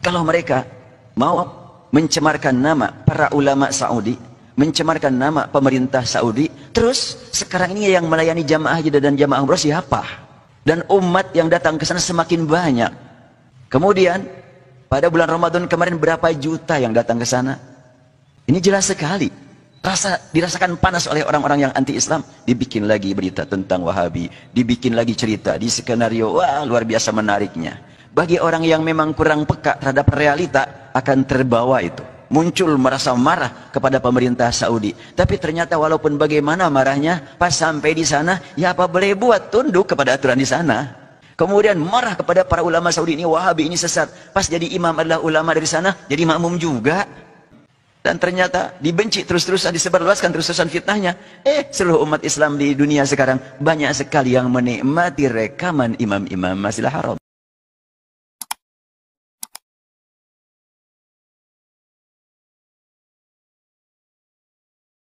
Kalau mereka mau mencemarkan nama para ulama Saudi, mencemarkan nama pemerintah Saudi, terus sekarang ini yang melayani jamaah haji dan jamaah umroh siapa? Dan umat yang datang ke sana semakin banyak. Kemudian pada bulan Ramadan kemarin berapa juta yang datang ke sana? Ini jelas sekali. Rasa dirasakan panas oleh orang-orang yang anti Islam, dibikin lagi berita tentang Wahabi, dibikin lagi cerita di skenario wah luar biasa menariknya. Bagi orang yang memang kurang peka terhadap realita akan terbawa itu. Muncul merasa marah kepada pemerintah Saudi. Tapi ternyata walaupun bagaimana marahnya, pas sampai di sana, ya apa boleh buat tunduk kepada aturan di sana. Kemudian marah kepada para ulama Saudi ini, Wahabi ini sesat. Pas jadi imam adalah ulama dari sana, jadi makmum juga. Dan ternyata dibenci terus-terusan, disebarluaskan terus-terusan fitnahnya. Eh, seluruh umat Islam di dunia sekarang banyak sekali yang menikmati rekaman imam-imam Masjidil Haram.